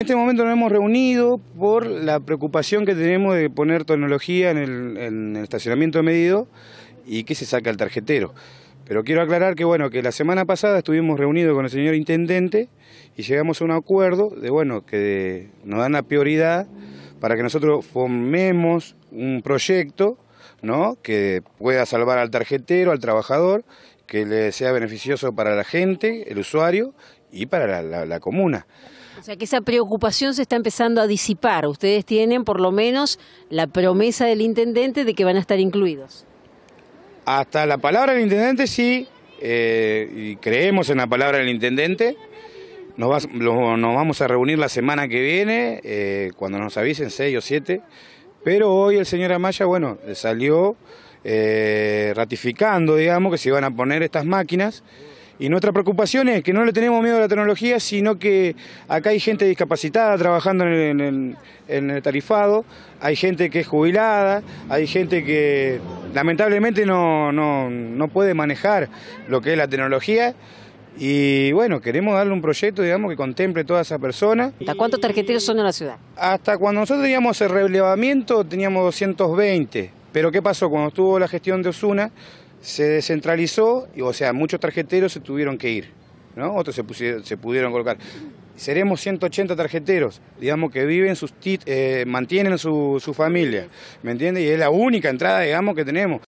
En este momento nos hemos reunido por la preocupación que tenemos de poner tecnología en el, estacionamiento de estacionamiento medido y que se saque al tarjetero. Pero quiero aclarar que bueno, que la semana pasada estuvimos reunidos con el señor intendente y llegamos a un acuerdo de bueno, que nos dan la prioridad para que nosotros formemos un proyecto ¿no? que pueda salvar al tarjetero, al trabajador que le sea beneficioso para la gente, el usuario y para la, comuna. O sea que esa preocupación se está empezando a disipar. Ustedes tienen por lo menos la promesa del intendente de que van a estar incluidos. Hasta la palabra del intendente sí, eh, creemos en la palabra del intendente. Nos, vamos a reunir la semana que viene, eh, cuando nos avisen, seis o siete. Pero hoy el señor Amaya, bueno, salió eh, ratificando, digamos, que se iban a poner estas máquinas. Y nuestra preocupación es que no le tenemos miedo a la tecnología, sino que acá hay gente discapacitada trabajando en el, tarifado, hay gente que es jubilada, hay gente que lamentablemente no, puede manejar lo que es la tecnología. Y bueno, queremos darle un proyecto, digamos, que contemple todas esa personas ¿Hasta cuántos tarjeteros son en la ciudad? Hasta cuando nosotros teníamos el relevamiento teníamos 220. Pero ¿qué pasó? Cuando estuvo la gestión de Osuna, se descentralizó, y, o sea, muchos tarjeteros se tuvieron que ir, ¿no? otros se, se pudieron colocar. Seremos 180 tarjeteros, digamos, que viven sus eh, mantienen su, su familia, ¿me entiendes? Y es la única entrada, digamos, que tenemos.